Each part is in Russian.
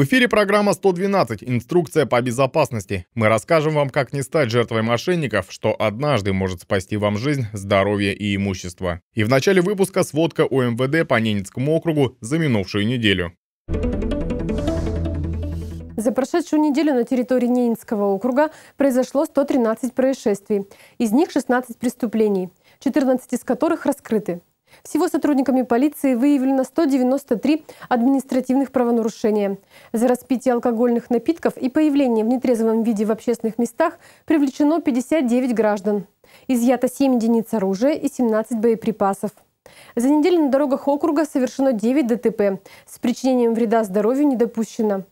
В эфире программа 112 «Инструкция по безопасности». Мы расскажем вам, как не стать жертвой мошенников, что однажды может спасти вам жизнь, здоровье и имущество. И в начале выпуска сводка ОМВД по Ненецкому округу за минувшую неделю. За прошедшую неделю на территории Ненецкого округа произошло 113 происшествий. Из них 16 преступлений, 14 из которых раскрыты. Всего сотрудниками полиции выявлено 193 административных правонарушения. За распитие алкогольных напитков и появление в нетрезвом виде в общественных местах привлечено 59 граждан. Изъято 7 единиц оружия и 17 боеприпасов. За неделю на дорогах округа совершено 9 ДТП. С причинением вреда здоровью не допущено.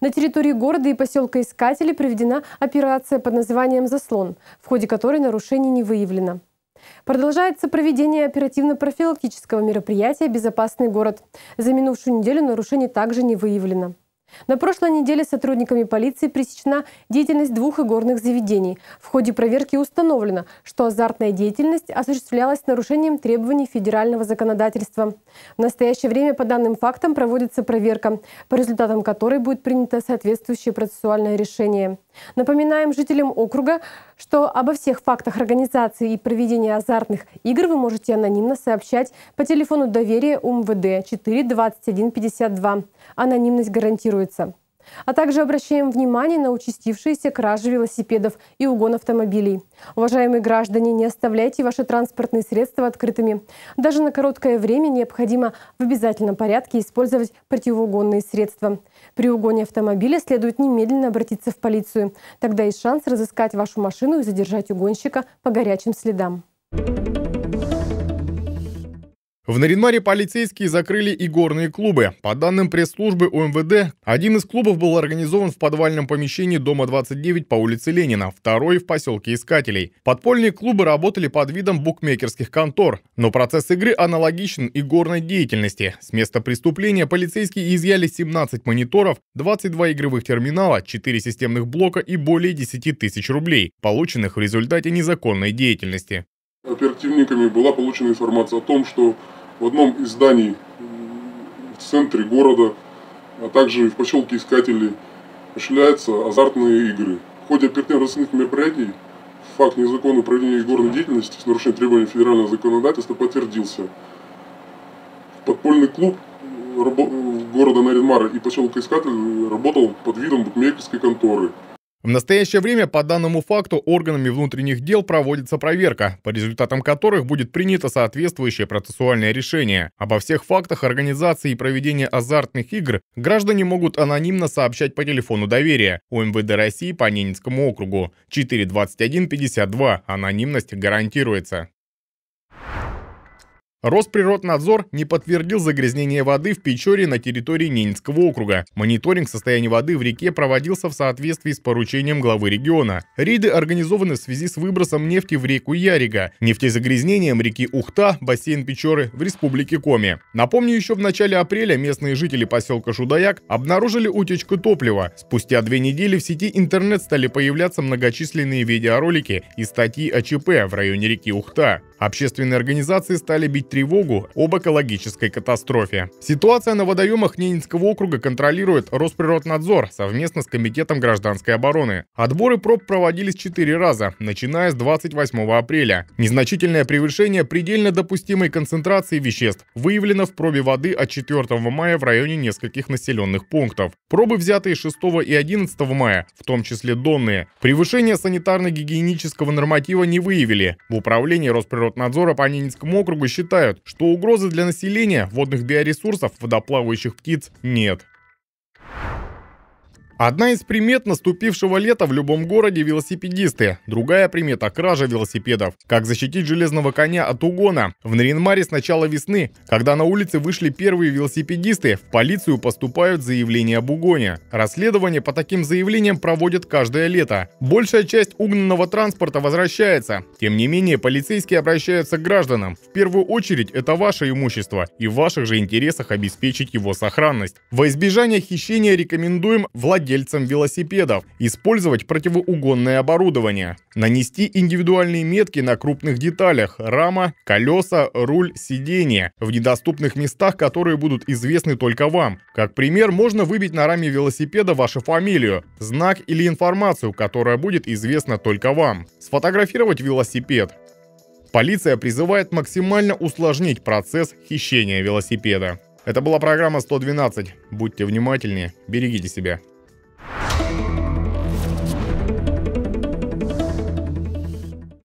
На территории города и поселка Искатели проведена операция под названием «Заслон», в ходе которой нарушений не выявлено. Продолжается проведение оперативно-профилактического мероприятия «Безопасный город». За минувшую неделю нарушений также не выявлено. На прошлой неделе сотрудниками полиции пресечена деятельность двух игорных заведений. В ходе проверки установлено, что азартная деятельность осуществлялась с нарушением требований федерального законодательства. В настоящее время по данным фактам проводится проверка, по результатам которой будет принято соответствующее процессуальное решение. Напоминаем жителям округа, что обо всех фактах организации и проведения азартных игр вы можете анонимно сообщать по телефону доверия УМВД 42152. Анонимность гарантируется. А также обращаем внимание на участившиеся кражи велосипедов и угон автомобилей. Уважаемые граждане, не оставляйте ваши транспортные средства открытыми. Даже на короткое время необходимо в обязательном порядке использовать противоугонные средства. При угоне автомобиля следует немедленно обратиться в полицию. Тогда есть шанс разыскать вашу машину и задержать угонщика по горячим следам. Thank you в Наринмаре полицейские закрыли и горные клубы. По данным пресс-службы УМВД, один из клубов был организован в подвальном помещении дома 29 по улице Ленина, второй в поселке Искателей. Подпольные клубы работали под видом букмекерских контор, но процесс игры аналогичен и горной деятельности. С места преступления полицейские изъяли 17 мониторов, 22 игровых терминала, 4 системных блока и более 10 тысяч рублей, полученных в результате незаконной деятельности. Оперативниками была получена информация о том, что в одном из зданий в центре города, а также в поселке Искателей, осуществляются азартные игры. В ходе оперативно-расценных мероприятий факт незаконного проведения игорной деятельности с нарушением требований федерального законодательства подтвердился. Подпольный клуб э, э, города Наринмара и поселка Искатель работал под видом букмекерской конторы. В настоящее время по данному факту органами внутренних дел проводится проверка, по результатам которых будет принято соответствующее процессуальное решение. Обо всех фактах организации и проведения азартных игр граждане могут анонимно сообщать по телефону доверия УМВД России по Ненецкому округу 42152. Анонимность гарантируется. Росприроднадзор не подтвердил загрязнение воды в Печоре на территории Ненецкого округа. Мониторинг состояния воды в реке проводился в соответствии с поручением главы региона. Рейды организованы в связи с выбросом нефти в реку Ярига, нефтезагрязнением реки Ухта, бассейн Печоры в республике Коми. Напомню, еще в начале апреля местные жители поселка Шудаяк обнаружили утечку топлива. Спустя две недели в сети интернет стали появляться многочисленные видеоролики и статьи о ЧП в районе реки Ухта. Общественные организации стали бить тревогу об экологической катастрофе. Ситуация на водоемах Ненецкого округа контролирует Росприроднадзор совместно с Комитетом гражданской обороны. Отборы проб проводились четыре раза, начиная с 28 апреля. Незначительное превышение предельно допустимой концентрации веществ выявлено в пробе воды от 4 мая в районе нескольких населенных пунктов. Пробы, взятые 6 и 11 мая, в том числе донные, превышение санитарно-гигиенического норматива не выявили. В управлении Росприроднадзора по Ненецкому округу считают, утверждают, что угрозы для населения, водных биоресурсов, водоплавающих птиц нет. Одна из примет наступившего лета в любом городе – велосипедисты. Другая примета – кража велосипедов. Как защитить железного коня от угона? В Наринмаре с начала весны, когда на улице вышли первые велосипедисты, в полицию поступают заявления об угоне. Расследование по таким заявлениям проводят каждое лето. Большая часть угнанного транспорта возвращается. Тем не менее, полицейские обращаются к гражданам. В первую очередь, это ваше имущество и в ваших же интересах обеспечить его сохранность. Во избежание хищения рекомендуем владельцам владельцам велосипедов, использовать противоугонное оборудование, нанести индивидуальные метки на крупных деталях – рама, колеса, руль, сиденье – в недоступных местах, которые будут известны только вам. Как пример, можно выбить на раме велосипеда вашу фамилию, знак или информацию, которая будет известна только вам. Сфотографировать велосипед. Полиция призывает максимально усложнить процесс хищения велосипеда. Это была программа 112. Будьте внимательнее, берегите себя.